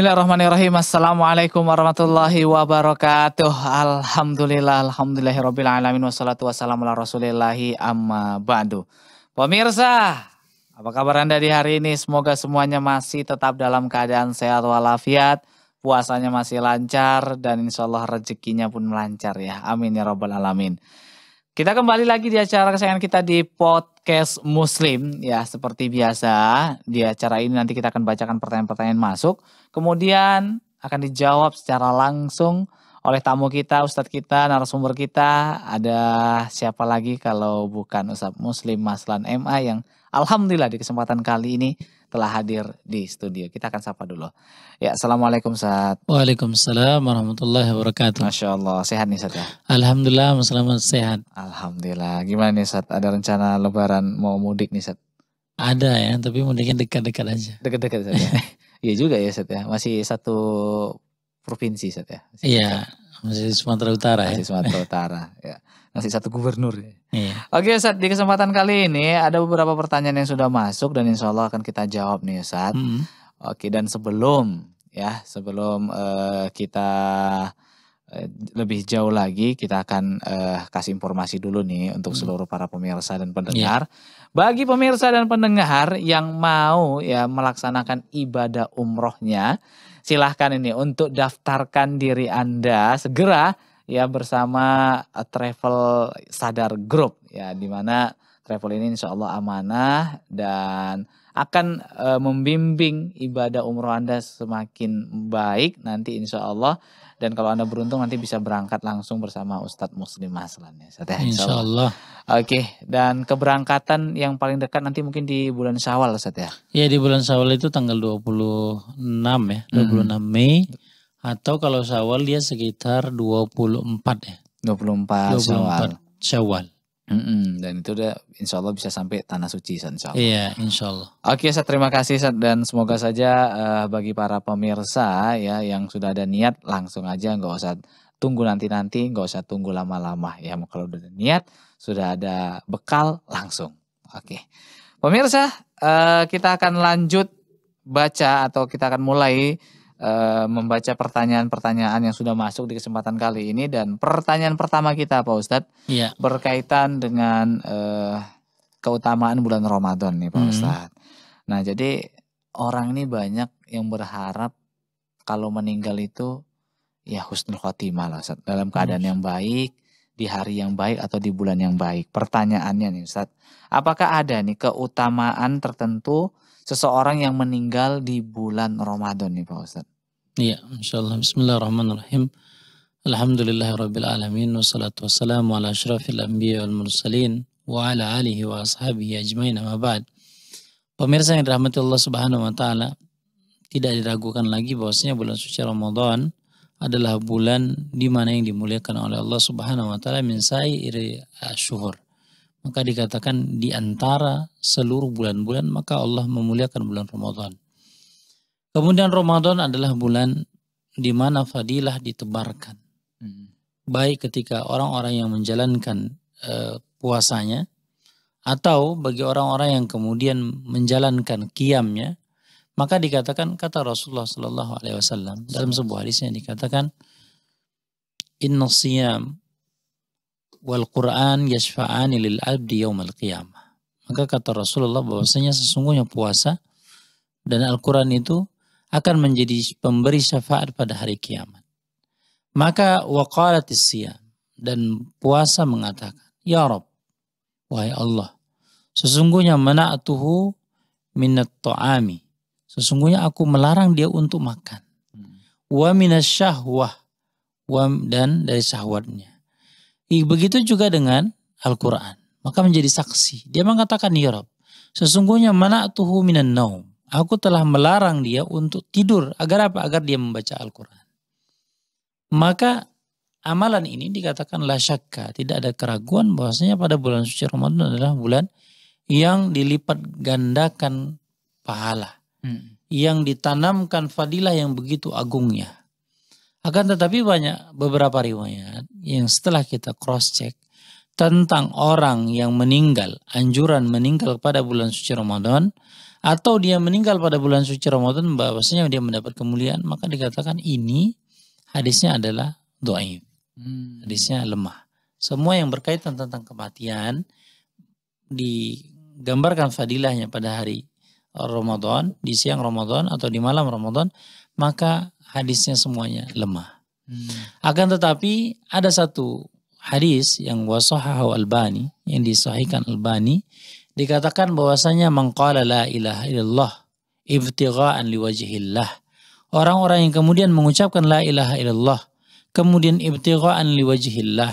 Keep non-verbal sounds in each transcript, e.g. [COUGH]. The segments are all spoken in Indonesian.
Bismillahirrahmanirrahim. Assalamualaikum warahmatullahi wabarakatuh. Alhamdulillah, alhamdulillahirrahmanirrahim. wassalatu wassalamu ala rasulillahi amma ba'du. Pemirsa, apa kabar Anda di hari ini? Semoga semuanya masih tetap dalam keadaan sehat walafiat, puasanya masih lancar dan insyaallah rezekinya pun melancar ya. Amin ya rabbal alamin. Kita kembali lagi di acara kesayangan kita di podcast Muslim ya seperti biasa di acara ini nanti kita akan bacakan pertanyaan-pertanyaan masuk kemudian akan dijawab secara langsung oleh tamu kita, ustadz kita, narasumber kita ada siapa lagi kalau bukan Ustadz Muslim Maslan MA yang Alhamdulillah di kesempatan kali ini telah hadir di studio. Kita akan sapa dulu. Ya, Assalamualaikum Ustaz. Waalaikumsalam warahmatullahi wabarakatuh. Masya Allah, sehat nih Ustaz ya? Alhamdulillah, selamat sehat. Alhamdulillah. Gimana nih Ustaz, ada rencana lebaran mau mudik nih Ustaz? Ada ya, tapi mudiknya dekat-dekat aja. Dekat-dekat saja. Ya? [LAUGHS] Iya juga ya Ustaz ya, masih satu provinsi Ustaz ya? iya, masih Sumatera Utara ya. Masih Sumatera Utara, ya ngasih satu gubernur. Ya. Iya. Oke Ustaz, di kesempatan kali ini ada beberapa pertanyaan yang sudah masuk dan insya Allah akan kita jawab nih Ustaz. Mm -hmm. Oke dan sebelum ya sebelum uh, kita eh, lebih jauh lagi kita akan uh, kasih informasi dulu nih untuk mm-hmm. seluruh para pemirsa dan iya. pendengar. Yeah. Bagi pemirsa dan pendengar yang mau ya melaksanakan ibadah umrohnya, silahkan ini untuk daftarkan diri Anda segera ya bersama eh, travel sadar group ya di mana travel ini insya Allah amanah dan akan e, membimbing ibadah umroh Anda semakin baik nanti insya Allah dan kalau Anda beruntung nanti bisa berangkat langsung bersama Ustadz Muslim Maslan ya insya, insya Allah. Allah. Oke, dan keberangkatan yang paling dekat nanti mungkin di bulan Syawal Ustadz ya. Iya di bulan Syawal itu tanggal 26 ya, 26 mm -hmm. Mei. Atau kalau Syawal dia sekitar 24 ya. 24, 24 Syawal. Syawal. Mm -hmm. dan itu udah insya Allah bisa sampai tanah suci insya Allah. Iya insya Allah. Oke saya terima kasih Sat, dan semoga saja uh, bagi para pemirsa ya yang sudah ada niat langsung aja nggak usah tunggu nanti-nanti nggak usah tunggu lama-lama ya kalau udah ada niat sudah ada bekal langsung. Oke pemirsa uh, kita akan lanjut baca atau kita akan mulai Eh, membaca pertanyaan-pertanyaan yang sudah masuk di kesempatan kali ini dan pertanyaan pertama kita Pak Ustadz ya. berkaitan dengan uh, keutamaan bulan Ramadan nih Pak hmm. Ustadz. Nah jadi orang ini banyak yang berharap kalau meninggal itu ya husnul khotimah lah Ustadz. dalam hmm. keadaan hmm. yang baik di hari yang baik atau di bulan yang baik. Pertanyaannya nih Ustadz, apakah ada nih keutamaan tertentu seseorang yang meninggal di bulan Ramadan nih Pak Ustadz? Iya, insyaallah. Bismillahirrahmanirrahim. Alhamdulillahirrabbilalamin. Wassalatu wassalamu ala ashrafil anbiya wal mursalin wa ala alihi wa ashabihi ajmain amma ba'd. Pemirsa yang dirahmati Allah Subhanahu wa taala, tidak diragukan lagi bahwasanya bulan suci Ramadan adalah bulan di mana yang dimuliakan oleh Allah Subhanahu wa taala min sairi syuhur. Maka dikatakan di antara seluruh bulan-bulan maka Allah memuliakan bulan Ramadan. Kemudian Ramadan adalah bulan di mana fadilah ditebarkan. Hmm. Baik ketika orang-orang yang menjalankan e, puasanya atau bagi orang-orang yang kemudian menjalankan kiamnya, maka dikatakan kata Rasulullah Shallallahu alaihi wasallam dalam sebuah hadisnya dikatakan inna siyam wal Quran yashfa'ani lil abdi yaumil qiyamah. Maka kata Rasulullah bahwasanya sesungguhnya puasa dan Al-Quran itu akan menjadi pemberi syafaat pada hari kiamat. Maka waqalatis siyam dan puasa mengatakan, Ya Rob, wahai Allah, sesungguhnya mena'atuhu minat ta'ami. Sesungguhnya aku melarang dia untuk makan. Hmm. Wa minas syahwah dan dari syahwatnya. Begitu juga dengan Al-Quran. Maka menjadi saksi. Dia mengatakan, Ya Rob, sesungguhnya mena'atuhu minan naum. Aku telah melarang dia untuk tidur. Agar apa? Agar dia membaca Al-Quran. Maka amalan ini dikatakan la syakka. Tidak ada keraguan bahwasanya pada bulan suci Ramadan adalah bulan yang dilipat gandakan pahala. Hmm. Yang ditanamkan fadilah yang begitu agungnya. Akan tetapi banyak beberapa riwayat yang setelah kita cross check tentang orang yang meninggal, anjuran meninggal pada bulan suci Ramadan, atau dia meninggal pada bulan suci Ramadan bahwasanya dia mendapat kemuliaan maka dikatakan ini hadisnya adalah doa hmm. hadisnya lemah semua yang berkaitan tentang kematian digambarkan fadilahnya pada hari Ramadan di siang Ramadan atau di malam Ramadan maka hadisnya semuanya lemah hmm. akan tetapi ada satu hadis yang wasohahu Albani yang disahihkan Albani dikatakan bahwasanya mengqala la ilaha illallah ibtigha'an liwajhillah. Orang-orang yang kemudian mengucapkan la ilaha illallah kemudian ibtigha'an liwajhillah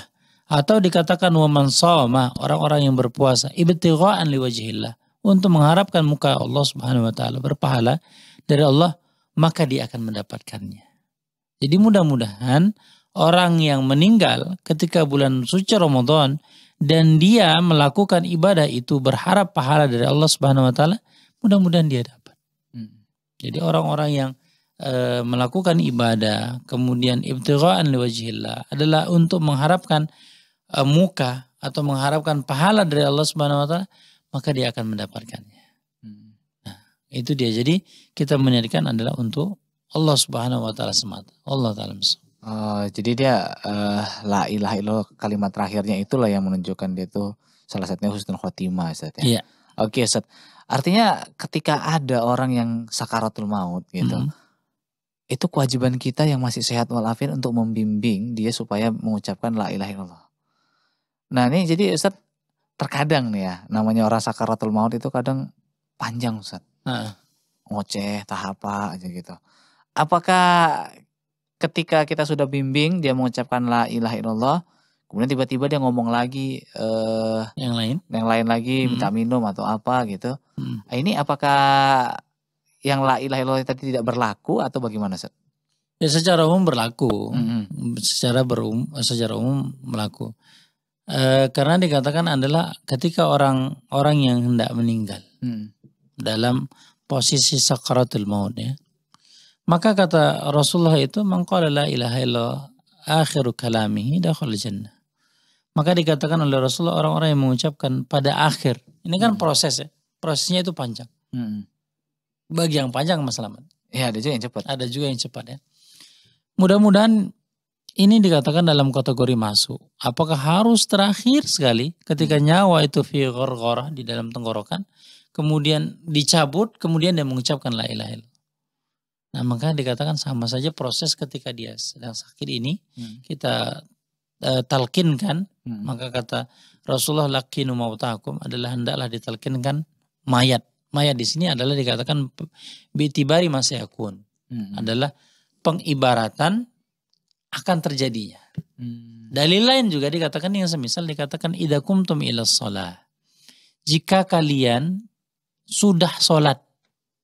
atau dikatakan waman shoma orang-orang yang berpuasa ibtigha'an liwajhillah untuk mengharapkan muka Allah Subhanahu wa taala berpahala dari Allah maka dia akan mendapatkannya. Jadi mudah-mudahan orang yang meninggal ketika bulan suci Ramadan dan dia melakukan ibadah itu berharap pahala dari Allah Subhanahu wa taala, mudah-mudahan dia dapat. Hmm. Jadi orang-orang yang e, melakukan ibadah kemudian ibtigha'an liwajhillah adalah untuk mengharapkan e, muka atau mengharapkan pahala dari Allah Subhanahu wa taala, maka dia akan mendapatkannya. Hmm. Nah, itu dia. Jadi kita menyadarkan adalah untuk Allah Subhanahu wa taala semata. Allah taala Oh, jadi dia, uh, la ilaha illallah kalimat terakhirnya itulah yang menunjukkan dia itu salah satunya husnul khotimah Ustaz ya. Iya. Oke Ustaz. Artinya ketika ada orang yang sakaratul maut gitu. -hmm. Itu kewajiban kita yang masih sehat walafiat untuk membimbing dia supaya mengucapkan la ilaha illallah. Nah, ini jadi Ustaz terkadang nih ya namanya orang sakaratul maut itu kadang panjang Ustaz. Heeh. Ngoceh, tahapa aja gitu. Apakah ketika kita sudah bimbing dia mengucapkan la ilaha illallah kemudian tiba-tiba dia ngomong lagi uh, yang lain yang lain lagi hmm. minta minum atau apa gitu hmm. Nah, ini apakah yang la ilaha illallah tadi tidak berlaku atau bagaimana Ustaz? Ya secara umum berlaku, mm-hmm. secara berum, secara umum berlaku. E, karena dikatakan adalah ketika orang orang yang hendak meninggal mm. dalam posisi sakaratul maut ya, maka kata Rasulullah itu mengkala la ilaha illallah akhiru kalamihi dakhul jannah. Maka dikatakan oleh Rasulullah orang-orang yang mengucapkan pada akhir. Ini kan hmm. proses ya. Prosesnya itu panjang. Hmm. Bagi yang panjang Mas Selamat. Ya ada juga yang cepat. Ada juga yang cepat ya. Mudah-mudahan ini dikatakan dalam kategori masuk. Apakah harus terakhir sekali ketika hmm. nyawa itu fi ghorghorah di dalam tenggorokan. Kemudian dicabut, kemudian dia mengucapkan la ilaha illallah. Nah maka dikatakan sama saja proses ketika dia sedang sakit ini hmm. kita uh, eh, talkinkan hmm. maka kata Rasulullah lakinu mautakum adalah hendaklah ditalkinkan mayat. Mayat di sini adalah dikatakan bitibari masyakun. Hmm. Adalah pengibaratan akan terjadinya. Hmm. Dalil lain juga dikatakan yang semisal dikatakan idakum tum ilas sholat. Jika kalian sudah sholat.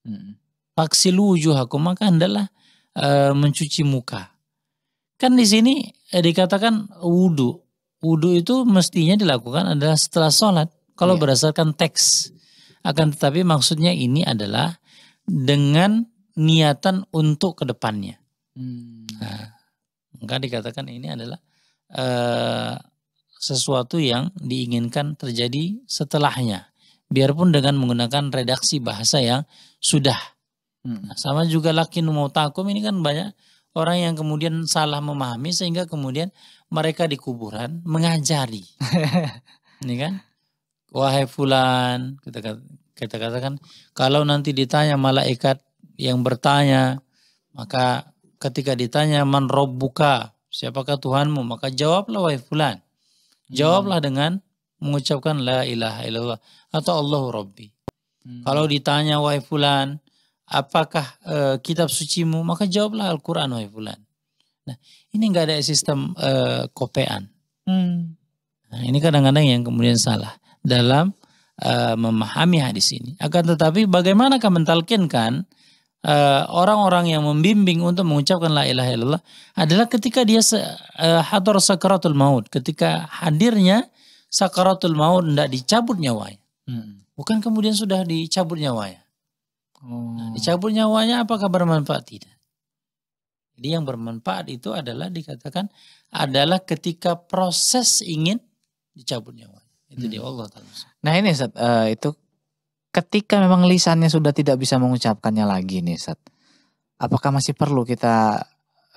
Hmm Faksilu wujuhakum maka hendaklah e, eh, mencuci muka. Kan di sini e, dikatakan wudu wudu itu mestinya dilakukan adalah setelah sholat. Kalau yeah. berdasarkan teks. Akan tetapi maksudnya ini adalah dengan niatan untuk kedepannya. Hmm. Nah, maka dikatakan ini adalah e, sesuatu yang diinginkan terjadi setelahnya. Biarpun dengan menggunakan redaksi bahasa yang sudah Nah, sama juga laki lakin takum ini kan banyak orang yang kemudian salah memahami sehingga kemudian mereka di kuburan mengajari. [LAUGHS] ini kan wahai fulan kita kita katakan kalau nanti ditanya malaikat yang bertanya maka ketika ditanya man robbuka siapakah Tuhanmu maka jawablah wahai fulan. Jawablah hmm. dengan mengucapkan la ilaha illallah atau Allahu rabbi. Hmm. Kalau ditanya wahai fulan apakah uh, kitab sucimu? Maka jawablah Al-Quran, wahai fulan. Nah, ini enggak ada sistem uh, kopean. Hmm. Nah, ini kadang-kadang yang kemudian salah dalam uh, memahami hadis ini. Akan tetapi bagaimanakah mentalkinkan orang-orang uh, yang membimbing untuk mengucapkan la ilaha illallah adalah ketika dia se, uh, sakaratul maut, ketika hadirnya sakaratul maut tidak dicabut nyawanya. Hmm. Bukan kemudian sudah dicabut nyawanya. Oh. dicabut nyawanya apakah bermanfaat? Tidak. Jadi yang bermanfaat itu adalah dikatakan adalah ketika proses ingin dicabut nyawa Itu hmm. dia Allah Ta'ala. Nah ini Ustaz, uh, itu ketika memang lisannya sudah tidak bisa mengucapkannya lagi nih Ustaz. Apakah masih perlu kita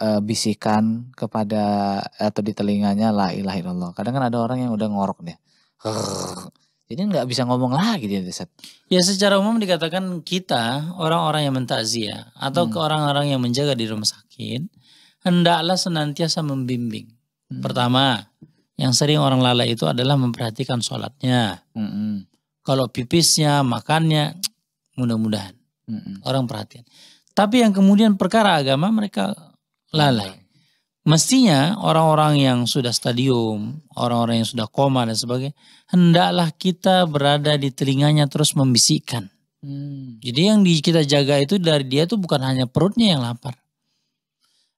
uh, bisikan kepada atau di telinganya la ilaha illallah. Kadang kan ada orang yang udah ngorok nih. Jadi nggak bisa ngomong lagi dia Ustaz. Ya secara umum dikatakan kita orang-orang yang mentakziah atau hmm. ke orang-orang yang menjaga di rumah sakit hendaklah senantiasa membimbing. Hmm. Pertama, yang sering orang lalai itu adalah memperhatikan sholatnya. Hmm. Kalau pipisnya, makannya, mudah-mudahan hmm. orang perhatian. Tapi yang kemudian perkara agama mereka lalai. Mestinya orang-orang yang sudah stadium, orang-orang yang sudah koma dan sebagainya, hendaklah kita berada di telinganya terus membisikkan. Hmm. Jadi yang di, kita jaga itu dari dia itu bukan hanya perutnya yang lapar.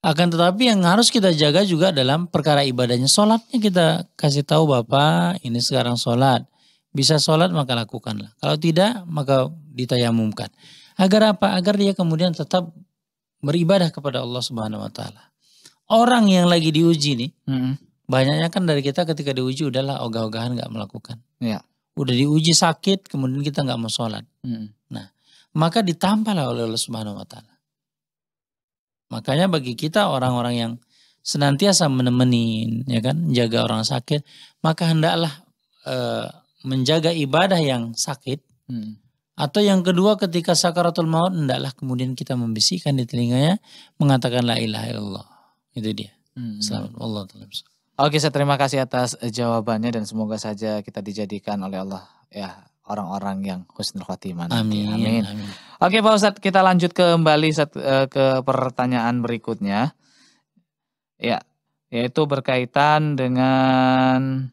Akan tetapi yang harus kita jaga juga dalam perkara ibadahnya. Sholatnya kita kasih tahu Bapak ini sekarang sholat. Bisa sholat maka lakukanlah. Kalau tidak maka ditayamumkan. Agar apa? Agar dia kemudian tetap beribadah kepada Allah Subhanahu wa taala orang yang lagi diuji nih, hmm. banyaknya kan dari kita ketika diuji udahlah ogah-ogahan nggak melakukan. Ya. Udah diuji sakit, kemudian kita nggak mau sholat. Hmm. Nah, maka ditambahlah oleh Allah Subhanahu Wa Taala. Makanya bagi kita orang-orang yang senantiasa menemani, ya kan, jaga orang sakit, maka hendaklah e, menjaga ibadah yang sakit. Hmm. Atau yang kedua ketika sakaratul maut hendaklah kemudian kita membisikkan di telinganya mengatakan la ilaha illallah itu dia. Hmm. hmm. Selamat. Allah Oke, saya terima kasih atas eh, jawabannya dan semoga saja kita dijadikan oleh Allah ya orang-orang yang husnul khotimah. Amin. Amin. Amin. Oke, Pak Ustadz, kita lanjut kembali eh, ke pertanyaan berikutnya. Ya, yaitu berkaitan dengan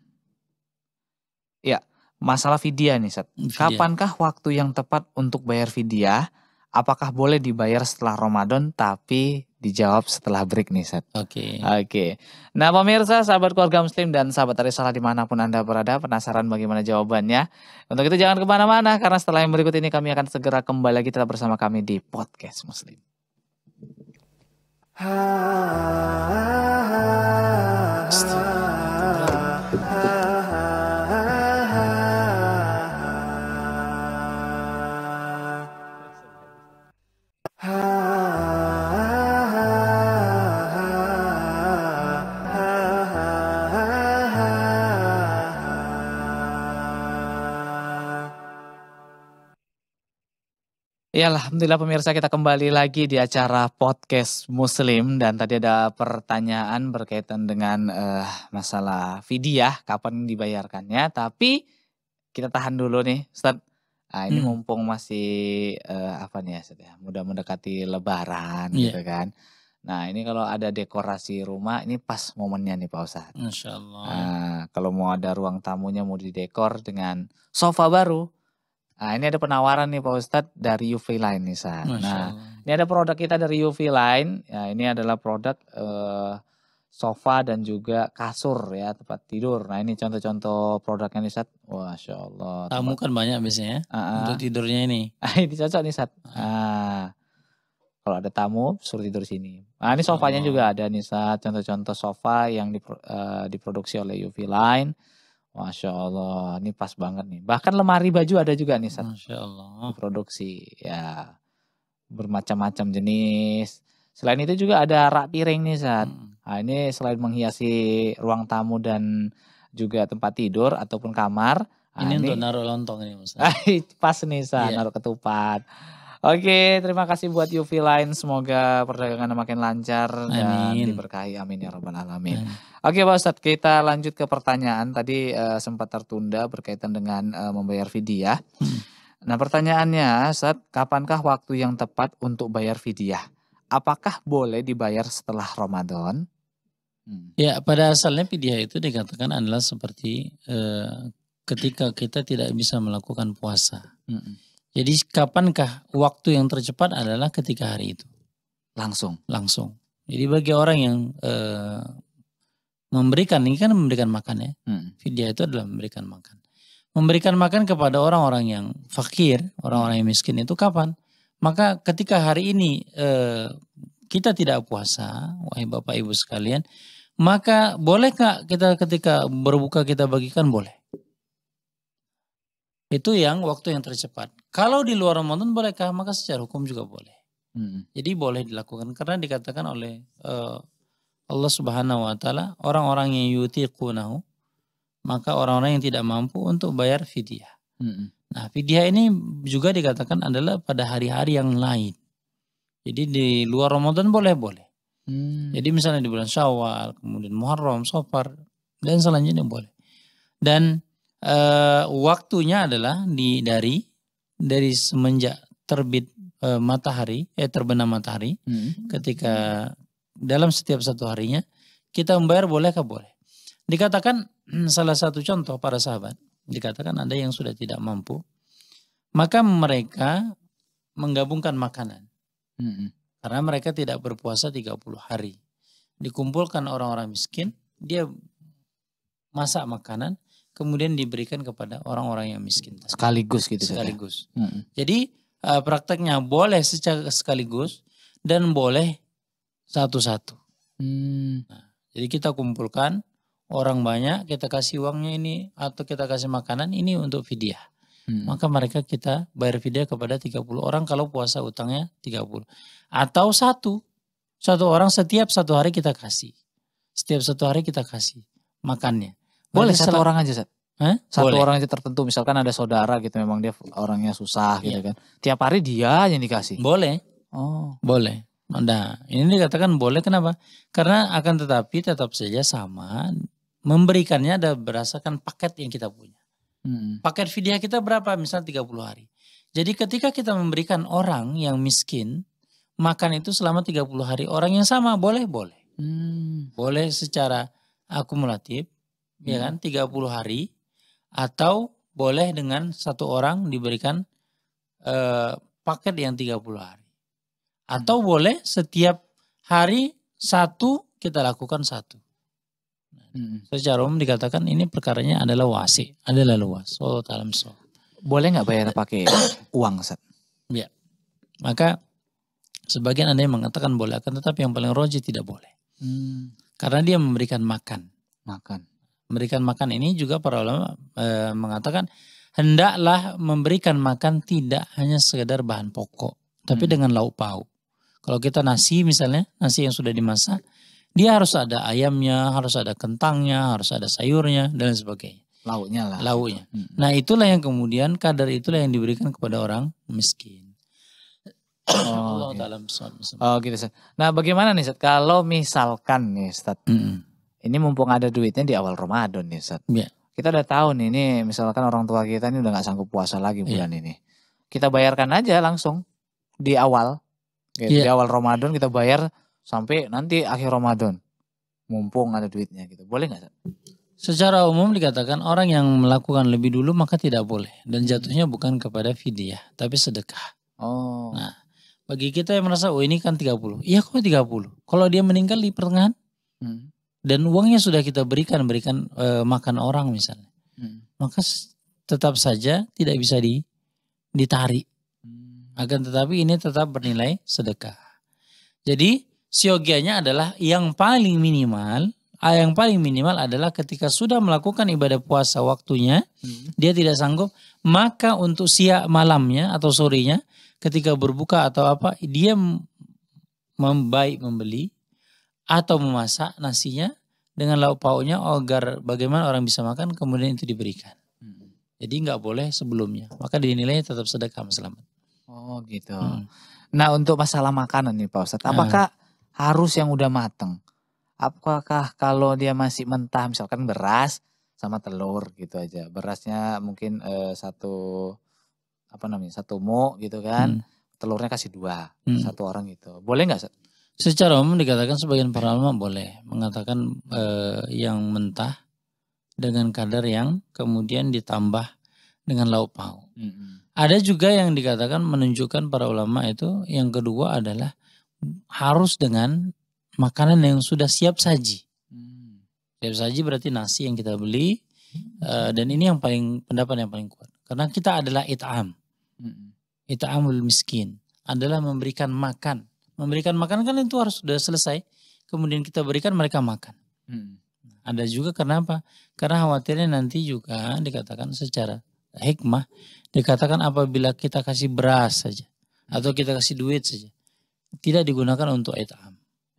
ya, masalah vidya nih, Sat. Kapankah waktu yang tepat untuk bayar vidya? Apakah boleh dibayar setelah Ramadan tapi dijawab setelah break nih set. Oke. Okay. Oke. Okay. Nah pemirsa, sahabat keluarga muslim dan sahabat risalah dimanapun anda berada penasaran bagaimana jawabannya. Untuk itu jangan kemana-mana karena setelah yang berikut ini kami akan segera kembali lagi tetap bersama kami di podcast muslim. Ha, ha, ha, ha, ha, ha. Ya, alhamdulillah pemirsa kita kembali lagi di acara podcast Muslim dan tadi ada pertanyaan berkaitan dengan uh, masalah fidyah kapan dibayarkannya. Tapi kita tahan dulu nih, Ustaz. Nah, ini hmm. mumpung masih uh, apa nih ya, ya, mudah mendekati Lebaran yeah. gitu kan. Nah ini kalau ada dekorasi rumah ini pas momennya nih Pak Ustadz. Insya Allah. Nah, kalau mau ada ruang tamunya mau didekor dengan sofa baru, Nah, ini ada penawaran nih Pak Ustadz dari UV Line nih, Nah, ini ada produk kita dari UV Line. Ya, ini adalah produk eh, sofa dan juga kasur ya, tempat tidur. Nah, ini contoh-contoh produknya nih, Sat. Masya Allah. Tamu kan banyak biasanya uh -uh. untuk tidurnya ini. [LAUGHS] Ah, ini cocok nih, Sat. Uh. Ah. Kalau ada tamu, suruh tidur sini. Nah, ini sofanya oh. juga ada nih, Sat. Contoh-contoh sofa yang dipro, uh, diproduksi oleh UV Line Masya Allah, ini pas banget nih. Bahkan lemari baju ada juga nih, San. Masya Allah. Produksi, ya bermacam-macam jenis. Selain itu juga ada rak piring nih, San. Hmm. Nah, ini selain menghiasi ruang tamu dan juga tempat tidur ataupun kamar. Ah, ini nah, untuk naruh lontong ini, Mas. [LAUGHS] pas nih, San, yeah. naruh ketupat. Oke, terima kasih buat UV Line. Semoga perdagangan makin lancar amin. dan diberkahi. Amin ya Rabbal alamin. Oke, Pak Ustadz, kita lanjut ke pertanyaan. Tadi uh, sempat tertunda berkaitan dengan uh, membayar fidyah. Hmm. Nah, pertanyaannya, Ustadz, kapankah waktu yang tepat untuk bayar fidyah? Apakah boleh dibayar setelah Ramadan? Hmm. Ya, pada asalnya fidyah itu dikatakan adalah seperti uh, ketika kita tidak bisa melakukan puasa. Hmm. Jadi kapankah waktu yang tercepat adalah ketika hari itu. Langsung. Langsung. Jadi bagi orang yang e, memberikan, ini kan memberikan makan ya. Hmm. Fidya itu adalah memberikan makan. Memberikan makan kepada orang-orang yang fakir, orang-orang yang miskin itu kapan? Maka ketika hari ini e, kita tidak puasa, wahai Bapak Ibu sekalian, maka boleh bolehkah kita ketika berbuka kita bagikan? Boleh. Itu yang waktu yang tercepat. Kalau di luar Ramadan bolehkah? Maka secara hukum juga boleh. Hmm. Jadi boleh dilakukan karena dikatakan oleh uh, Allah Subhanahu wa taala orang-orang yang yutiqunahu maka orang-orang yang tidak mampu untuk bayar fidyah. Hmm. Nah, fidyah ini juga dikatakan adalah pada hari-hari yang lain. Jadi di luar Ramadan boleh-boleh. Hmm. Jadi misalnya di bulan Syawal, kemudian Muharram, Safar dan selanjutnya boleh. Dan uh, waktunya adalah di dari dari semenjak terbit e, matahari, eh terbenam matahari, hmm. ketika dalam setiap satu harinya kita membayar bolehkah boleh? Dikatakan hmm, salah satu contoh para sahabat, dikatakan ada yang sudah tidak mampu, maka mereka menggabungkan makanan. Hmm. Karena mereka tidak berpuasa 30 hari. Dikumpulkan orang-orang miskin, dia masak makanan, kemudian diberikan kepada orang-orang yang miskin. Sekaligus gitu. Ya? Sekaligus. Ya. Jadi uh, prakteknya boleh secara sekaligus dan boleh satu-satu. Hmm. Nah, jadi kita kumpulkan orang banyak, kita kasih uangnya ini atau kita kasih makanan ini untuk fidyah. Hmm. Maka mereka kita bayar fidyah kepada 30 orang kalau puasa utangnya 30. Atau satu. Satu orang setiap satu hari kita kasih. Setiap satu hari kita kasih makannya. Boleh satu orang aja, Sat. Hah? Satu Boleh. orang aja tertentu, misalkan ada saudara gitu, memang dia orangnya susah gitu yeah. kan. Tiap hari dia yang dikasih. Boleh. Oh. Boleh. Nah, ini dikatakan boleh kenapa? Karena akan tetapi tetap saja sama memberikannya ada berdasarkan paket yang kita punya. Hmm. Paket fidyah kita berapa? Misalnya 30 hari. Jadi ketika kita memberikan orang yang miskin makan itu selama 30 hari, orang yang sama boleh boleh. Hmm. Boleh secara akumulatif, Ya hmm. ya kan 30 hari atau boleh dengan satu orang diberikan eh, paket yang 30 hari. Atau hmm. boleh setiap hari satu kita lakukan satu. Nah, hmm. Secara umum dikatakan ini perkaranya adalah wasi, adalah luas. So dalam so. Boleh nggak bayar pakai [COUGHS] uang, set Ya. Maka sebagian ada yang mengatakan boleh, akan tetapi yang paling roji tidak boleh. Hmm. Karena dia memberikan makan. Makan memberikan makan ini juga para ulama e, mengatakan hendaklah memberikan makan tidak hanya sekedar bahan pokok, tapi hmm. dengan lauk pauk. Kalau kita nasi misalnya, nasi yang sudah dimasak, dia harus ada ayamnya, harus ada kentangnya, harus ada sayurnya dan sebagainya. Lauknya lah. Lauknya. Hmm. Nah itulah yang kemudian kadar itulah yang diberikan kepada orang miskin. Oh, dalam [COUGHS] iya. okay. Oh gitu. Nah bagaimana nih Seth? Kalau misalkan nih Seth, mm -hmm. Ini mumpung ada duitnya di awal Ramadan nih Ustaz. Yeah. Kita udah tahu nih ini misalkan orang tua kita ini udah gak sanggup puasa lagi iya. bulan yeah. ini. Kita bayarkan aja langsung di awal. Gitu. Iya. Yeah. Di awal Ramadan kita bayar sampai nanti akhir Ramadan. Mumpung ada duitnya gitu. Boleh gak Ustaz? Secara umum dikatakan orang yang melakukan lebih dulu maka tidak boleh dan jatuhnya bukan kepada fidyah tapi sedekah. Oh. Nah, bagi kita yang merasa oh ini kan 30. Iya kok 30. Kalau dia meninggal di pertengahan? Hmm dan uangnya sudah kita berikan berikan e, makan orang misalnya hmm. maka tetap saja tidak bisa di, ditarik hmm. akan tetapi ini tetap bernilai sedekah jadi siogianya adalah yang paling minimal ah, yang paling minimal adalah ketika sudah melakukan ibadah puasa waktunya hmm. dia tidak sanggup maka untuk siak malamnya atau sorenya ketika berbuka atau apa dia membaik membeli atau memasak nasinya dengan lauk pauknya agar bagaimana orang bisa makan kemudian itu diberikan. Hmm. Jadi nggak boleh sebelumnya. Maka dinilai tetap sedekah selamat. Oh gitu. Hmm. Nah untuk masalah makanan nih Pak Ustadz. Ah. Apakah hmm. harus yang udah mateng? Apakah kalau dia masih mentah misalkan beras sama telur gitu aja. Berasnya mungkin eh, satu apa namanya satu mo gitu kan. Hmm. Telurnya kasih dua. Hmm. Satu orang gitu. Boleh nggak Secara umum dikatakan sebagian para ulama boleh mengatakan eh, yang mentah dengan kadar yang kemudian ditambah dengan lauk pauk. Mm -hmm. Ada juga yang dikatakan menunjukkan para ulama itu yang kedua adalah harus dengan makanan yang sudah siap saji. Mm. Siap saji berarti nasi yang kita beli mm. eh, dan ini yang paling pendapat yang paling kuat karena kita adalah itam, mm -hmm. itamul miskin adalah memberikan makan Memberikan makan kan itu harus sudah selesai. Kemudian kita berikan mereka makan. Hmm. Ada juga karena apa Karena khawatirnya nanti juga dikatakan secara hikmah dikatakan apabila kita kasih beras saja atau kita kasih duit saja tidak digunakan untuk itam.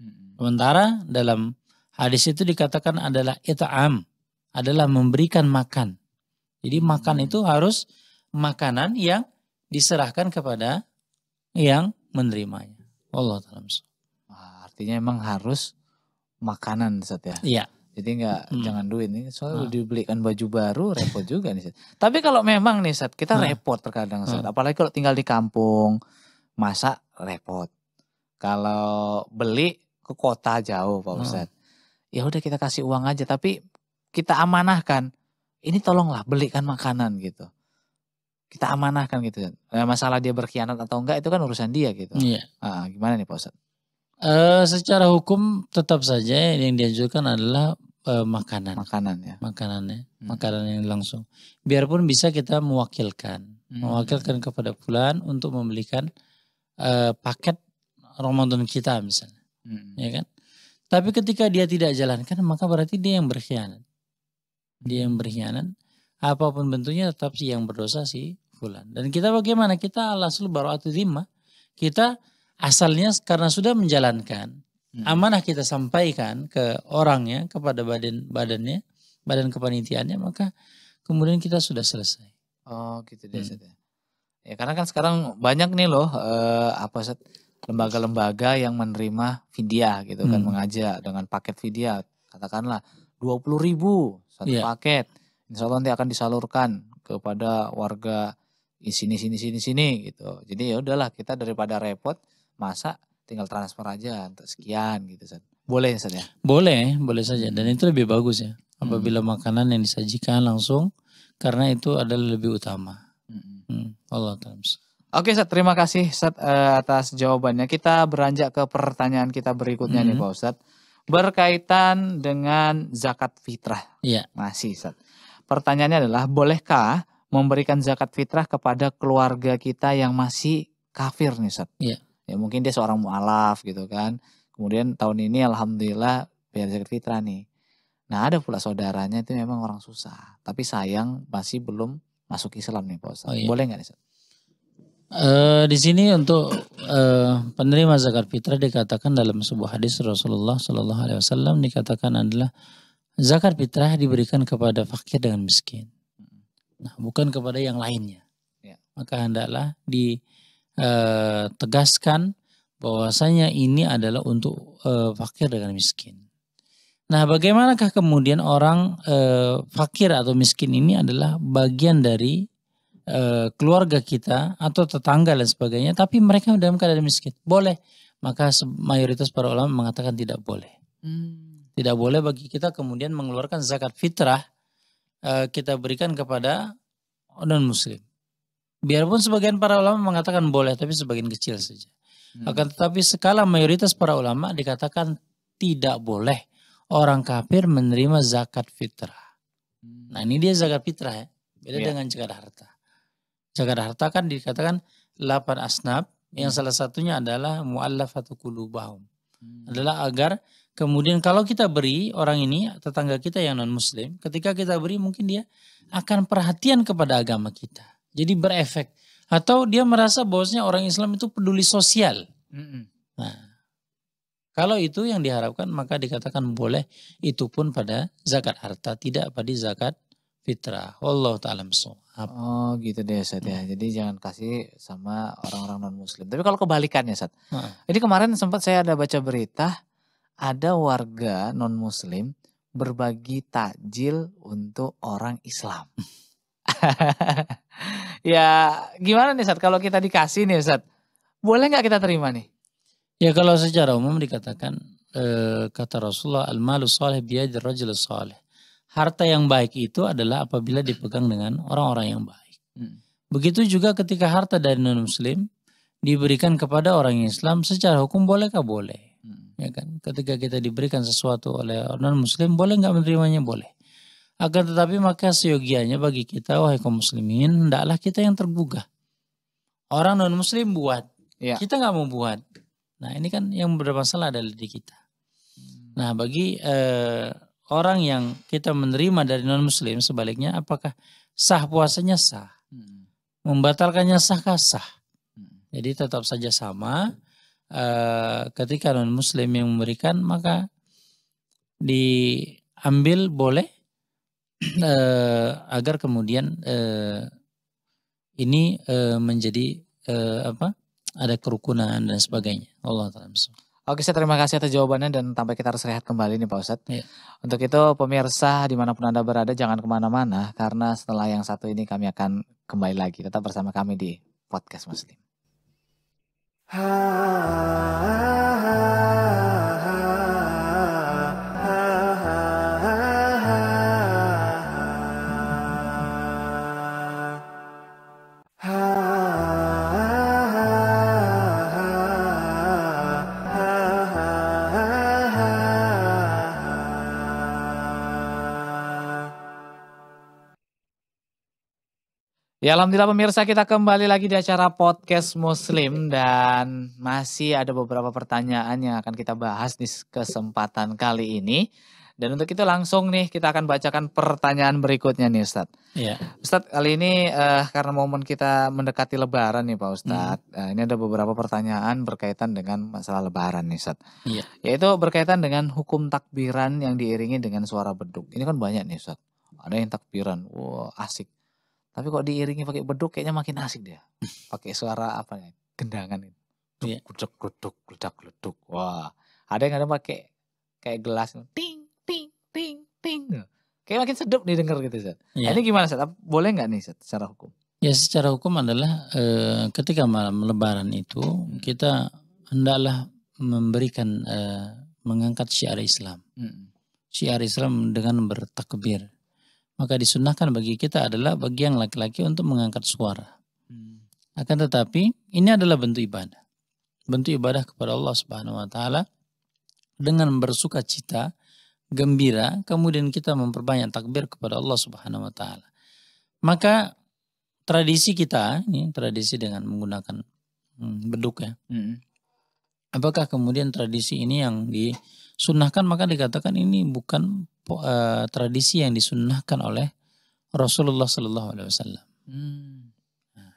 Hmm. Sementara dalam hadis itu dikatakan adalah itam adalah memberikan makan. Jadi makan itu harus makanan yang diserahkan kepada yang menerimanya. Allah nah, Artinya emang harus makanan saat ya. Iya. Jadi nggak hmm. jangan duit nih. Soalnya nah. dibelikan baju baru repot juga nih. Set. Tapi kalau memang nih saat kita nah. repot terkadang saat. Nah. Apalagi kalau tinggal di kampung masak repot. Kalau beli ke kota jauh Pak ah. Ustadz. Nah. Ya udah kita kasih uang aja tapi kita amanahkan ini tolonglah belikan makanan gitu kita amanahkan gitu. Eh, masalah dia berkhianat atau enggak itu kan urusan dia gitu. Iya. Nah, gimana nih Pak Ustadz? Uh, secara hukum tetap saja yang dianjurkan adalah uh, makanan. Makanan ya. Makanannya, hmm. makanan yang langsung. Biarpun bisa kita mewakilkan, hmm. mewakilkan kepada bulan untuk membelikan uh, paket Ramadan kita misalnya, hmm. ya kan? Tapi ketika dia tidak jalankan, maka berarti dia yang berkhianat. Dia yang berkhianat apapun bentuknya tetap sih yang berdosa si fulan. Dan kita bagaimana? Kita alasul atau dima. Kita asalnya karena sudah menjalankan hmm. amanah kita sampaikan ke orangnya, kepada badan badannya, badan kepanitiaannya, maka kemudian kita sudah selesai. Oh, gitu deh, hmm. Ya. ya, karena kan sekarang banyak nih loh eh, apa set lembaga-lembaga yang menerima fidyah gitu kan, hmm. kan mengajak dengan paket fidyah katakanlah dua puluh ribu satu yeah. paket insya Allah nanti akan disalurkan kepada warga di sini sini sini sini gitu jadi ya udahlah kita daripada repot masa tinggal transfer aja sekian gitu boleh saja. Ya? boleh boleh saja dan itu lebih bagus ya apabila hmm. makanan yang disajikan langsung karena itu adalah lebih utama hmm. hmm Allah terus Oke, Ustaz, terima kasih Ustaz eh, atas jawabannya. Kita beranjak ke pertanyaan kita berikutnya -hmm. nih, Pak Ustadz, Berkaitan dengan zakat fitrah. Iya. Masih, Ustaz. Pertanyaannya adalah, bolehkah memberikan zakat fitrah kepada keluarga kita yang masih kafir nih, Ustaz? Iya. Ya mungkin dia seorang mualaf gitu kan. Kemudian tahun ini alhamdulillah biar zakat fitrah nih. Nah ada pula saudaranya itu memang orang susah. Tapi sayang masih belum masuk Islam nih Pak Ustaz. Oh, iya. Boleh nggak nih Ustaz? Uh, di sini untuk uh, penerima zakat fitrah dikatakan dalam sebuah hadis Rasulullah Shallallahu Alaihi Wasallam dikatakan adalah Zakat fitrah diberikan kepada fakir dengan miskin. Nah, bukan kepada yang lainnya. Ya. Maka hendaklah ditegaskan eh, bahwasanya ini adalah untuk eh, fakir dengan miskin. Nah, bagaimanakah kemudian orang eh, fakir atau miskin ini adalah bagian dari keluarga kita atau tetangga dan sebagainya, tapi mereka dalam keadaan miskin? Boleh. Maka mayoritas para ulama mengatakan tidak boleh. Hmm tidak boleh bagi kita kemudian mengeluarkan zakat fitrah eh, kita berikan kepada non muslim. Biarpun sebagian para ulama mengatakan boleh, tapi sebagian kecil saja. Hmm. Akan tetapi skala mayoritas para ulama dikatakan tidak boleh orang kafir menerima zakat fitrah. Hmm. Nah ini dia zakat fitrah ya, beda yeah. dengan zakat harta. Zakat harta kan dikatakan 8 asnab, yang hmm. salah satunya adalah mu'allafatu qulubahum. Hmm. Adalah agar Kemudian kalau kita beri orang ini tetangga kita yang non muslim, ketika kita beri mungkin dia akan perhatian kepada agama kita. Jadi berefek atau dia merasa bahwasanya orang Islam itu peduli sosial. Mm -hmm. Nah, kalau itu yang diharapkan maka dikatakan boleh itu pun pada zakat harta tidak pada zakat fitrah. Allah taala Oh gitu deh Ustaz ya. Hmm. Jadi jangan kasih sama orang-orang non muslim. Tapi kalau kebalikannya Ustaz. Hmm. Jadi kemarin sempat saya ada baca berita ada warga non-muslim berbagi takjil untuk orang Islam. [LAUGHS] ya gimana nih Ustaz kalau kita dikasih nih Ustaz? Boleh nggak kita terima nih? Ya kalau secara umum dikatakan eh, kata Rasulullah al-malu salih biyadir rajul salih. Harta yang baik itu adalah apabila dipegang dengan orang-orang yang baik. Hmm. Begitu juga ketika harta dari non-muslim diberikan kepada orang Islam secara hukum bolehkah boleh? ya kan? Ketika kita diberikan sesuatu oleh orang muslim, boleh nggak menerimanya? Boleh. akan tetapi maka seyogianya bagi kita wahai kaum muslimin, hendaklah kita yang tergugah. Orang non muslim buat, ya. kita nggak mau buat. Nah ini kan yang bermasalah adalah di kita. Nah bagi eh, orang yang kita menerima dari non muslim sebaliknya, apakah sah puasanya sah? Hmm. Membatalkannya sah sah? Hmm. Jadi tetap saja sama e, ketika non muslim yang memberikan maka diambil boleh e, [CLEARS THROAT] agar kemudian e, ini e, menjadi e, apa ada kerukunan dan sebagainya Allah taala Oke, saya terima kasih atas jawabannya dan tampaknya kita harus rehat kembali nih Pak Ustadz. Ya. Untuk itu pemirsa dimanapun Anda berada jangan kemana-mana karena setelah yang satu ini kami akan kembali lagi. Tetap bersama kami di Podcast Muslim. ah. ah, ah, ah. Ya Alhamdulillah pemirsa kita kembali lagi di acara podcast muslim dan masih ada beberapa pertanyaan yang akan kita bahas di kesempatan kali ini. Dan untuk itu langsung nih kita akan bacakan pertanyaan berikutnya nih Ustadz. Iya. Ustadz kali ini uh, karena momen kita mendekati lebaran nih Pak Ustadz. Hmm. Uh, ini ada beberapa pertanyaan berkaitan dengan masalah lebaran nih Ustadz. Iya. Yaitu berkaitan dengan hukum takbiran yang diiringi dengan suara beduk. Ini kan banyak nih Ustadz. Ada yang takbiran, wah wow, asik tapi kok diiringi pakai beduk kayaknya makin asik dia. Pakai suara apa ya? Gendangan itu. Iya. Guduk, guduk, guduk, Wah, ada yang ada pakai kayak gelas ting ting ting ting. Kayak makin sedap nih denger gitu, Seth. Ya. Ini gimana, Seth? Boleh nggak nih, Seth, secara hukum? Ya, secara hukum adalah e, ketika malam lebaran itu kita hendaklah memberikan e, mengangkat syiar Islam. Hmm. Syiar Islam dengan bertakbir maka disunahkan bagi kita adalah bagi yang laki-laki untuk mengangkat suara. Hmm. Akan tetapi ini adalah bentuk ibadah. Bentuk ibadah kepada Allah Subhanahu wa taala dengan bersuka cita, gembira, kemudian kita memperbanyak takbir kepada Allah Subhanahu wa taala. Maka tradisi kita, ini tradisi dengan menggunakan hmm, beduk ya. Hmm. Apakah kemudian tradisi ini yang disunahkan maka dikatakan ini bukan uh, tradisi yang disunnahkan oleh Rasulullah Sallallahu Alaihi Wasallam. Hmm. Nah.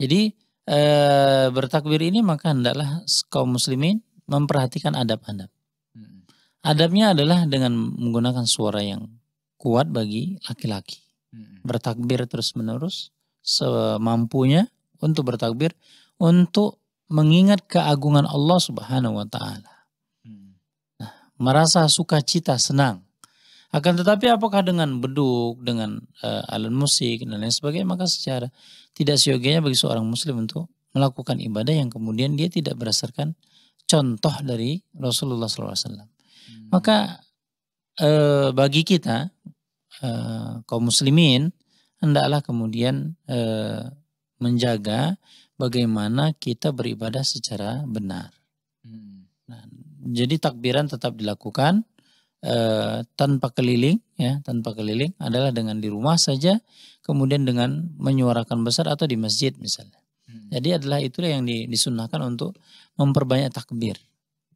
Jadi uh, bertakbir ini maka hendaklah kaum muslimin memperhatikan adab-adab. Hmm. Adabnya adalah dengan menggunakan suara yang kuat bagi laki-laki. Hmm. Bertakbir terus menerus semampunya untuk bertakbir untuk mengingat keagungan Allah Subhanahu wa taala. Nah, merasa sukacita, senang akan tetapi apakah dengan beduk, dengan uh, alat musik dan lain sebagainya maka secara tidak seyogianya bagi seorang muslim untuk melakukan ibadah yang kemudian dia tidak berdasarkan contoh dari Rasulullah SAW. Hmm. Maka uh, bagi kita uh, kaum muslimin hendaklah kemudian uh, menjaga bagaimana kita beribadah secara benar. Hmm. Nah, jadi takbiran tetap dilakukan Eh, tanpa keliling ya tanpa keliling adalah dengan di rumah saja kemudian dengan menyuarakan besar atau di masjid misalnya hmm. jadi adalah itulah yang disunahkan untuk memperbanyak takbir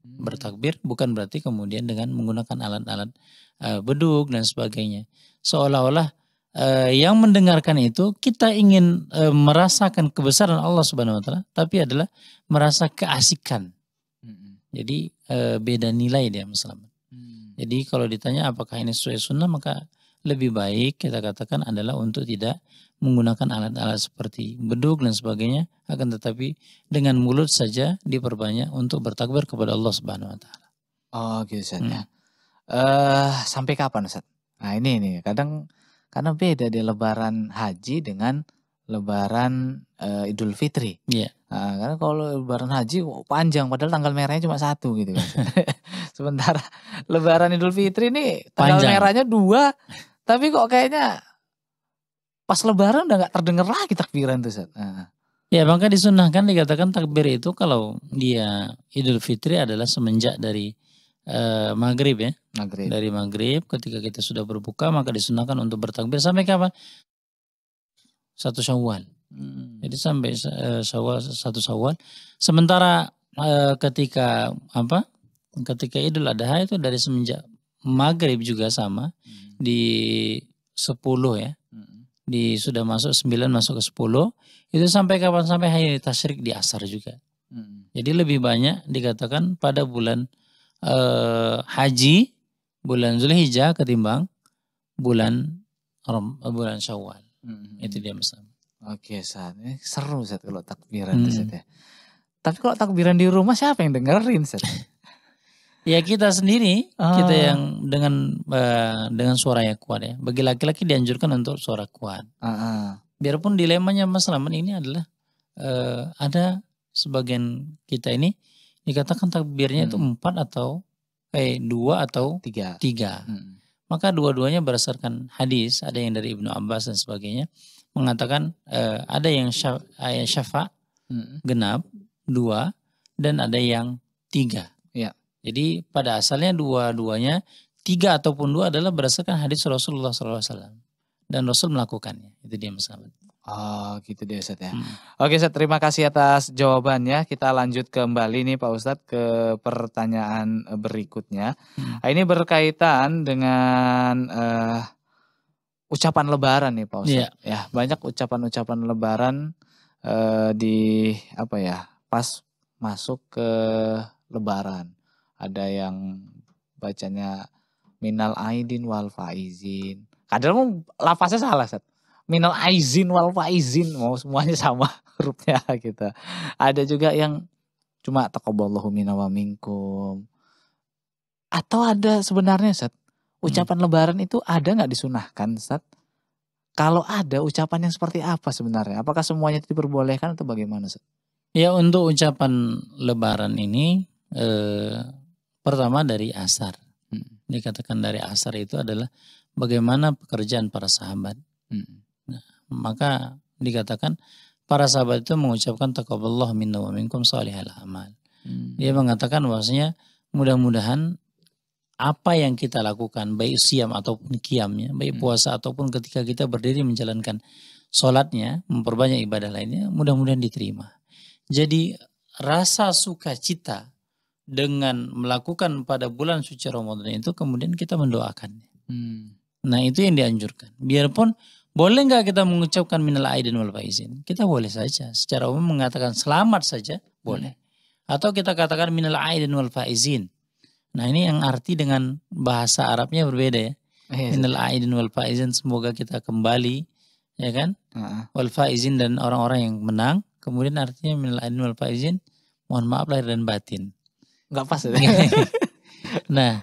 hmm. bertakbir bukan berarti kemudian dengan menggunakan alat-alat e, beduk dan sebagainya seolah-olah uh, yang mendengarkan itu kita ingin uh, merasakan kebesaran Allah Subhanahu wa taala tapi adalah merasa keasikan. Hmm. Jadi beda nilai dia Muslim. Jadi kalau ditanya apakah ini sesuai sunnah maka lebih baik kita katakan adalah untuk tidak menggunakan alat-alat seperti beduk dan sebagainya akan tetapi dengan mulut saja diperbanyak untuk bertakbir kepada Allah Subhanahu wa taala. Oh gitu Ustaz ya. hmm. Uh, sampai kapan Ustaz? Nah ini ini kadang karena beda di lebaran haji dengan lebaran uh, Idul Fitri. Iya. Yeah. Nah, karena kalau lebaran haji wow, oh, panjang padahal tanggal merahnya cuma satu gitu kan. [LAUGHS] [LAUGHS] Sementara lebaran Idul Fitri ini tanggal panjang. merahnya dua tapi kok kayaknya pas lebaran udah gak terdengar lagi takbiran tuh Seth. Nah. Ya maka disunahkan dikatakan takbir itu kalau dia Idul Fitri adalah semenjak dari uh, maghrib ya. Maghrib. Dari maghrib ketika kita sudah berbuka maka disunahkan untuk bertakbir sampai kapan? Satu syawal. Hmm. Jadi sampai uh, sawal satu sawal. Sementara uh, ketika apa? Ketika Idul Adha itu dari semenjak maghrib juga sama hmm. di sepuluh ya. Hmm. Di sudah masuk sembilan masuk ke sepuluh itu sampai kapan sampai hari tasyrik di asar juga. Hmm. Jadi lebih banyak dikatakan pada bulan uh, haji bulan Zulhijjah ketimbang bulan bulan Syawal. Hmm. Itu dia masalah. Oke, saat ini seru saat kalau takbiran hmm. Seth, ya. Tapi kalau takbiran di rumah siapa yang dengerin saat? [LAUGHS] ya kita sendiri, oh. kita ah. yang dengan uh, dengan suara yang kuat ya. Bagi laki-laki dianjurkan untuk suara kuat. Uh -uh. Biarpun dilemanya Mas Laman ini adalah uh, ada sebagian kita ini dikatakan takbirnya hmm. itu empat atau eh dua atau tiga. tiga. Hmm. Maka dua-duanya berdasarkan hadis, ada yang dari Ibnu Abbas dan sebagainya mengatakan uh, ada yang syafa', ayat eh, syafa hmm. genap dua dan ada yang tiga. Ya. Jadi pada asalnya dua-duanya tiga ataupun dua adalah berdasarkan hadis Rasulullah SAW dan Rasul melakukannya. Itu dia Mas Oh gitu deh Ustaz ya. Hmm. Oke Ustaz terima kasih atas jawabannya. Kita lanjut kembali nih Pak Ustadz ke pertanyaan berikutnya. Hmm. Ini berkaitan dengan uh, ucapan lebaran nih Pak Ustadz. Yeah. Ya, banyak ucapan-ucapan lebaran uh, di apa ya? Pas masuk ke lebaran. Ada yang bacanya minal aidin wal faizin. Kadang lafaznya salah, Ustaz. Minal aizin wal faizin mau semuanya sama [LAUGHS] hurufnya gitu. Ada juga yang cuma taqabbalallahu minna wa minkum. Atau ada sebenarnya, Ustaz, Ucapan hmm. lebaran itu ada nggak disunahkan, Ustaz? Kalau ada ucapan yang seperti apa sebenarnya? Apakah semuanya itu diperbolehkan atau bagaimana, Ustaz? Ya, untuk ucapan lebaran ini eh, pertama dari asar. Hmm. Dikatakan dari asar itu adalah bagaimana pekerjaan para sahabat. Hmm. Nah, maka dikatakan para sahabat itu mengucapkan taqabbalallah minna wa minkum amal. Hmm. Dia mengatakan bahwasanya mudah-mudahan apa yang kita lakukan baik siam ataupun kiamnya, baik hmm. puasa ataupun ketika kita berdiri menjalankan sholatnya, memperbanyak ibadah lainnya, mudah-mudahan diterima. Jadi rasa sukacita dengan melakukan pada bulan suci Ramadan itu kemudian kita mendoakannya. Hmm. Nah itu yang dianjurkan. Biarpun boleh nggak kita mengucapkan minal aidin wal faizin? Kita boleh saja. Secara umum mengatakan selamat saja boleh. Hmm. Atau kita katakan minal aidin wal faizin Nah ini yang arti dengan bahasa Arabnya berbeda ya. Oh, yes. Iya, innal aidin wal faizin semoga kita kembali ya kan? uh Wal faizin dan orang-orang yang menang. Kemudian artinya minal aidin wal faizin mohon maaf lahir dan batin. Enggak pas ya. [LAUGHS] nah,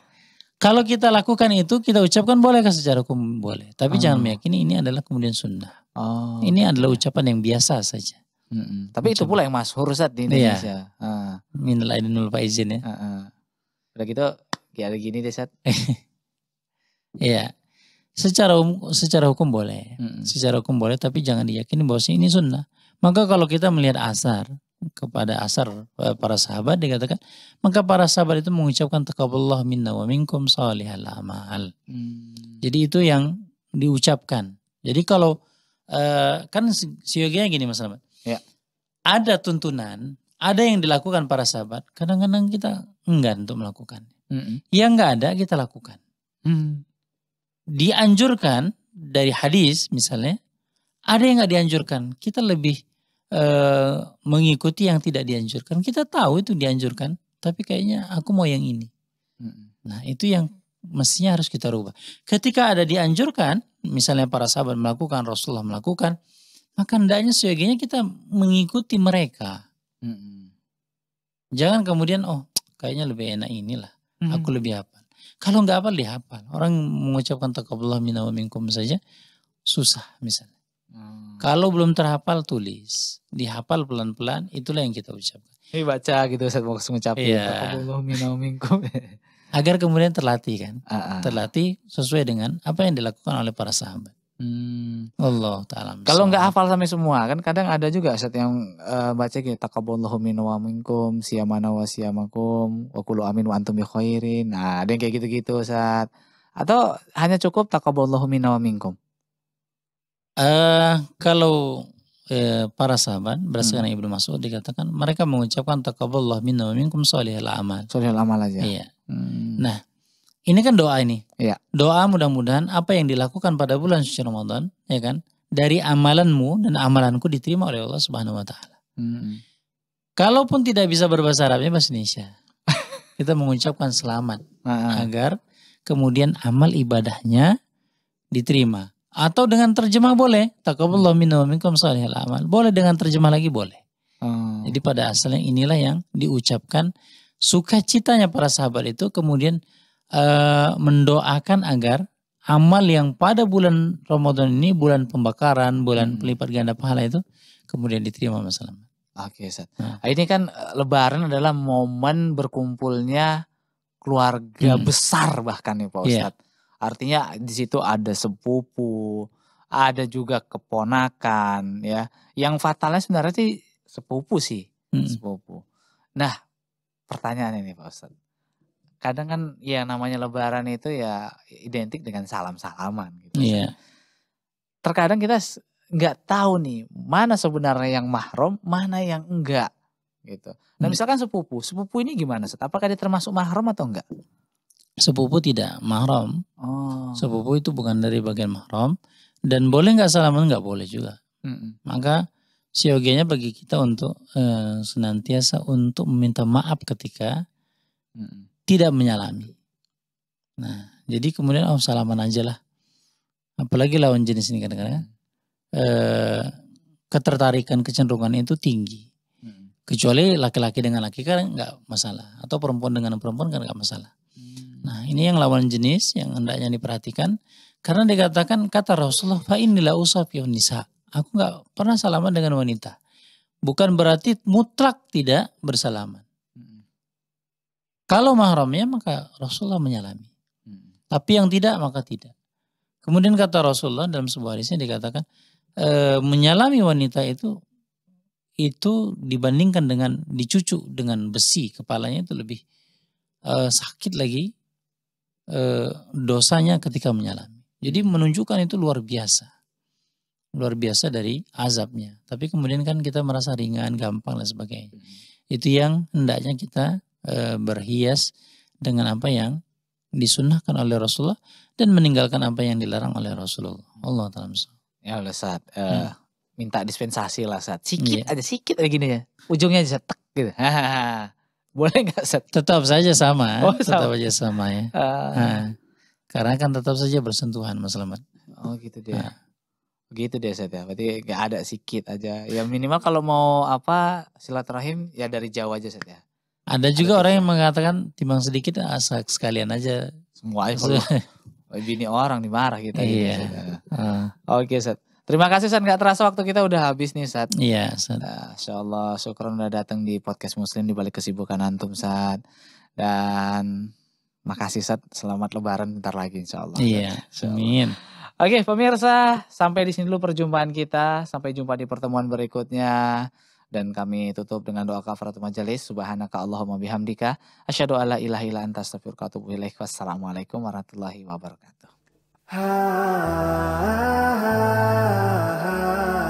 kalau kita lakukan itu kita ucapkan bolehkah secara hukum boleh, tapi hmm. jangan oh. meyakini ini adalah kemudian sunnah. Oh. Ini adalah ucapan yang biasa saja. Mm-mm. Tapi ucapan. itu pula yang masyhur saat di Indonesia. Iya. Uh. Minal aidin wal faizin ya. Uh-uh. Udah gitu kayak gini deh saat. [LAUGHS] Iya. Secara um, secara hukum boleh. Mm Secara hukum boleh tapi jangan diyakini bahwa ini sunnah. Maka kalau kita melihat asar kepada asar eh, para sahabat dikatakan maka para sahabat itu mengucapkan takabullah minna wa minkum salihal amal. Hmm. Jadi itu yang diucapkan. Jadi kalau uh, kan siogianya gini Mas Ahmad. Ya. Ada tuntunan ada yang dilakukan para sahabat, kadang-kadang kita enggan untuk melakukan. Mm -hmm. Yang enggak ada kita lakukan. Mm. Dianjurkan dari hadis misalnya, ada yang enggak dianjurkan. Kita lebih eh, mengikuti yang tidak dianjurkan. Kita tahu itu dianjurkan, tapi kayaknya aku mau yang ini. Mm. Nah itu yang mestinya harus kita rubah. Ketika ada dianjurkan, misalnya para sahabat melakukan, Rasulullah melakukan, maka hendaknya sebagainya kita mengikuti mereka mm Jangan kemudian oh kayaknya lebih enak inilah. hmm Aku lebih apa? Kalau nggak hafal dihafal. Orang mengucapkan takabullah minna wa minkum saja susah misalnya. Hmm. Kalau belum terhafal tulis, dihafal pelan-pelan itulah yang kita ucapkan. Ini baca gitu saya mau mengucapkan yeah. Iya. minna wa minkum. Agar kemudian terlatih kan. Uh-uh. Terlatih sesuai dengan apa yang dilakukan oleh para sahabat. Hmm. Allah taala. Kalau nggak hafal sampai semua kan kadang ada juga set yang uh, baca kayak gitu, taqabbalallahu minna wa minkum siyamana wa siyamakum wa amin wa antum bi khairin. Nah, ada yang kayak gitu-gitu saat atau hanya cukup taqabbalallahu minna wa minkum. Eh uh, kalau uh, para sahabat berdasarkan hmm. Ibnu Mas'ud dikatakan mereka mengucapkan taqabbalallahu minna wa minkum sholihal amal. Sholihal amal aja. Iya. Hmm. Nah, ini kan doa ini. Ya. Doa mudah-mudahan apa yang dilakukan pada bulan suci Ramadan, ya kan? Dari amalanmu dan amalanku diterima oleh Allah Subhanahu wa taala. Hmm. Kalaupun tidak bisa berbahasa Arabnya bahasa Indonesia. [LAUGHS] kita mengucapkan selamat nah, agar kemudian amal ibadahnya diterima. Atau dengan terjemah boleh. Takaballahu minna wa minkum salihal amal. Boleh dengan terjemah lagi boleh. Hmm. Jadi pada asalnya inilah yang diucapkan sukacitanya para sahabat itu kemudian uh, mendoakan agar amal yang pada bulan Ramadan ini bulan pembakaran, bulan hmm. pelipat ganda pahala itu kemudian diterima Mas Oke, okay, Nah. Ini kan eh, lebaran adalah momen berkumpulnya keluarga hmm. besar bahkan ya Pak iya. Ustaz. Yeah. Artinya di situ ada sepupu, ada juga keponakan ya. Yang fatalnya sebenarnya sih sepupu sih, hmm. sepupu. Nah, pertanyaan ini Pak Ustaz kadang kan ya namanya lebaran itu ya identik dengan salam-salaman gitu. Ya. Iya. Terkadang kita nggak tahu nih mana sebenarnya yang mahrom, mana yang enggak gitu. Nah hmm. misalkan sepupu, sepupu ini gimana? Set? Apakah dia termasuk mahrom atau enggak? Sepupu tidak mahrom. Oh. Sepupu itu bukan dari bagian mahrom dan boleh nggak salaman nggak boleh juga. Mm -mm. Maka siogianya bagi kita untuk e, senantiasa untuk meminta maaf ketika tidak menyalami. Nah, jadi kemudian oh salaman aja lah. Apalagi lawan jenis ini kadang-kadang E, ketertarikan kecenderungan itu tinggi. Hmm. Kecuali laki-laki dengan laki kan nggak masalah atau perempuan dengan perempuan kan nggak masalah. Hmm. Nah, ini yang lawan jenis yang hendaknya diperhatikan karena dikatakan kata Rasulullah fa inilah nisa. Aku nggak pernah salaman dengan wanita. Bukan berarti mutlak tidak bersalaman. Kalau mahramnya maka Rasulullah menyalami. Hmm. Tapi yang tidak maka tidak. Kemudian kata Rasulullah dalam sebuah hadisnya dikatakan e, menyalami wanita itu itu dibandingkan dengan dicucu dengan besi kepalanya itu lebih e, sakit lagi e, dosanya ketika menyalami. Jadi menunjukkan itu luar biasa. Luar biasa dari azabnya. Tapi kemudian kan kita merasa ringan, gampang dan sebagainya. Itu yang hendaknya kita e, berhias dengan apa yang disunahkan oleh Rasulullah dan meninggalkan apa yang dilarang oleh Rasulullah. Allah taala Ya Allah saat e, hmm. minta dispensasi lah saat sikit yeah. aja sikit aja gini ya. Ujungnya aja tek gitu. Boleh nggak saat? Tetap saja sama, oh, tetap saja sama ya. Uh. karena kan tetap saja bersentuhan Mas Lemat. Oh gitu dia. Nah. Gitu dia saya ya. Berarti gak ada sikit aja. Ya minimal kalau mau apa silaturahim ya dari Jawa aja saya ya. Ada juga ada orang yang mengatakan timbang sedikit asal ah, sekalian aja. Semua Oh, [LAUGHS] Bini orang dimarah kita. Iya. Gitu, uh. Oke, okay, Sat. Terima kasih San, nggak terasa waktu kita udah habis nih Sat. Iya Sat. Ah, Insya Allah syukur udah datang di podcast Muslim di balik kesibukan antum Sat. Dan makasih Sat, selamat lebaran ntar lagi Insya Allah. Iya, Semin. Oke pemirsa, sampai di sini dulu perjumpaan kita. Sampai jumpa di pertemuan berikutnya dan kami tutup dengan doa kafarat majelis subhanaka allahumma bihamdika asyhadu alla ilaha illa anta astaghfiruka wa atubu ilaik wassalamualaikum warahmatullahi wabarakatuh ha, ha, ha, ha.